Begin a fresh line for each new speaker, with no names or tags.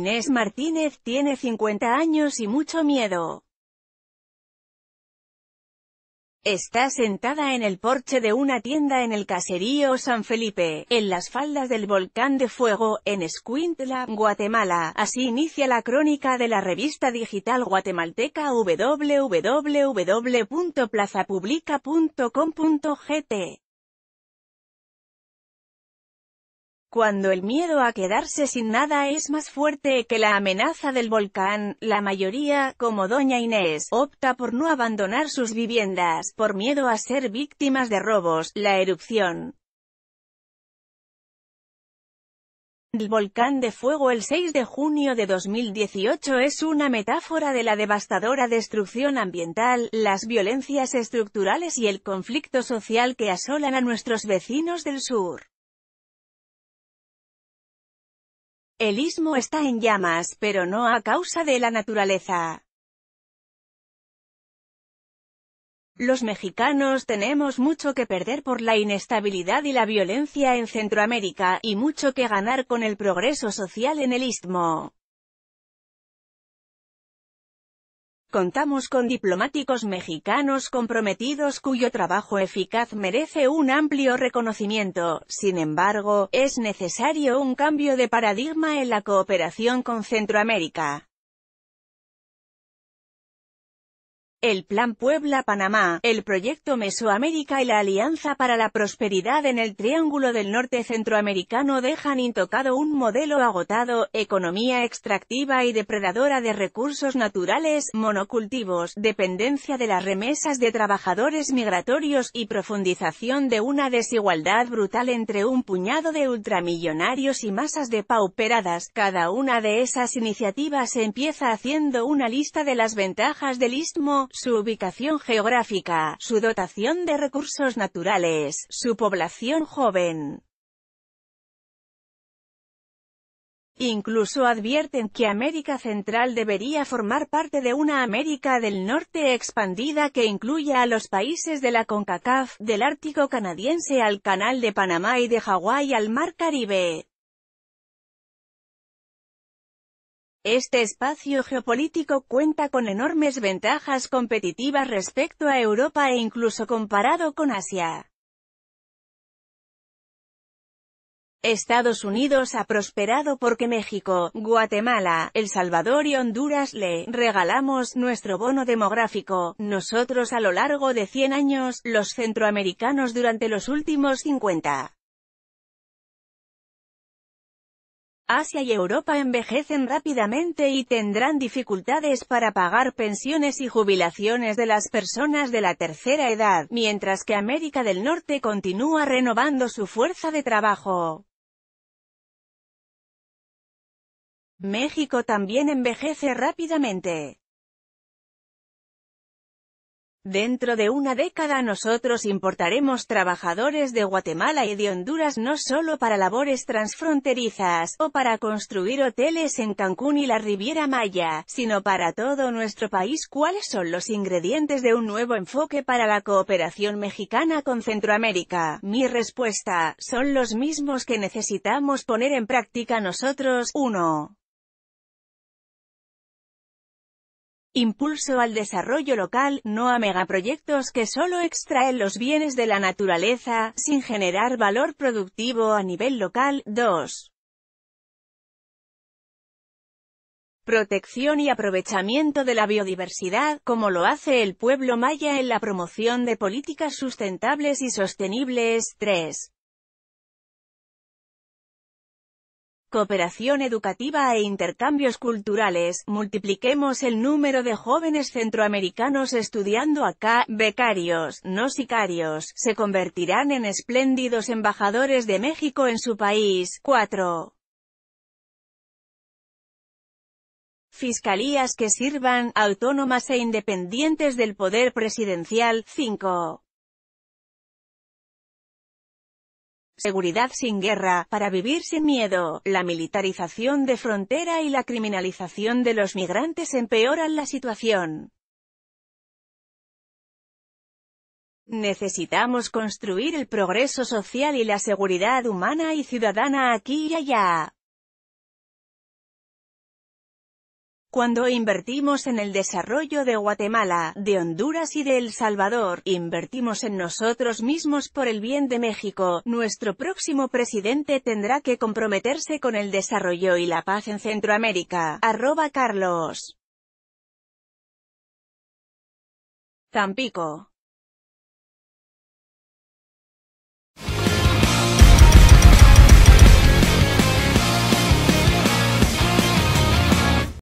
Inés Martínez tiene 50 años y mucho miedo. Está sentada en el porche de una tienda en el caserío San Felipe, en las faldas del Volcán de Fuego, en Escuintla, Guatemala. Así inicia la crónica de la revista digital guatemalteca www.plazapublica.com.gt. Cuando el miedo a quedarse sin nada es más fuerte que la amenaza del volcán, la mayoría, como doña Inés, opta por no abandonar sus viviendas, por miedo a ser víctimas de robos, la erupción. El volcán de fuego el 6 de junio de 2018 es una metáfora de la devastadora destrucción ambiental, las violencias estructurales y el conflicto social que asolan a nuestros vecinos del sur. El istmo está en llamas, pero no a causa de la naturaleza. Los mexicanos tenemos mucho que perder por la inestabilidad y la violencia en Centroamérica, y mucho que ganar con el progreso social en el istmo. Contamos con diplomáticos mexicanos comprometidos cuyo trabajo eficaz merece un amplio reconocimiento, sin embargo, es necesario un cambio de paradigma en la cooperación con Centroamérica. el Plan Puebla-Panamá, el Proyecto Mesoamérica y la Alianza para la Prosperidad en el Triángulo del Norte Centroamericano dejan intocado un modelo agotado, economía extractiva y depredadora de recursos naturales, monocultivos, dependencia de las remesas de trabajadores migratorios y profundización de una desigualdad brutal entre un puñado de ultramillonarios y masas de pauperadas. Cada una de esas iniciativas empieza haciendo una lista de las ventajas del istmo, su ubicación geográfica, su dotación de recursos naturales, su población joven. Incluso advierten que América Central debería formar parte de una América del Norte expandida que incluya a los países de la CONCACAF, del Ártico canadiense al Canal de Panamá y de Hawái al Mar Caribe. Este espacio geopolítico cuenta con enormes ventajas competitivas respecto a Europa e incluso comparado con Asia. Estados Unidos ha prosperado porque México, Guatemala, El Salvador y Honduras le regalamos nuestro bono demográfico. Nosotros a lo largo de 100 años, los centroamericanos durante los últimos 50. Asia y Europa envejecen rápidamente y tendrán dificultades para pagar pensiones y jubilaciones de las personas de la tercera edad, mientras que América del Norte continúa renovando su fuerza de trabajo. México también envejece rápidamente. Dentro de una década nosotros importaremos trabajadores de Guatemala y de Honduras no solo para labores transfronterizas, o para construir hoteles en Cancún y la Riviera Maya, sino para todo nuestro país. ¿Cuáles son los ingredientes de un nuevo enfoque para la cooperación mexicana con Centroamérica? Mi respuesta, son los mismos que necesitamos poner en práctica nosotros. 1. Impulso al desarrollo local, no a megaproyectos que solo extraen los bienes de la naturaleza, sin generar valor productivo a nivel local. 2. Protección y aprovechamiento de la biodiversidad, como lo hace el pueblo maya en la promoción de políticas sustentables y sostenibles. 3. cooperación educativa e intercambios culturales, multipliquemos el número de jóvenes centroamericanos estudiando acá, becarios, no sicarios, se convertirán en espléndidos embajadores de México en su país. 4. Fiscalías que sirvan, autónomas e independientes del poder presidencial. 5. seguridad sin guerra, para vivir sin miedo, la militarización de frontera y la criminalización de los migrantes empeoran la situación. Necesitamos construir el progreso social y la seguridad humana y ciudadana aquí y allá. Cuando invertimos en el desarrollo de Guatemala, de Honduras y de El Salvador, invertimos en nosotros mismos por el bien de México, nuestro próximo presidente tendrá que comprometerse con el desarrollo y la paz en Centroamérica. Arroba Carlos. Tampico.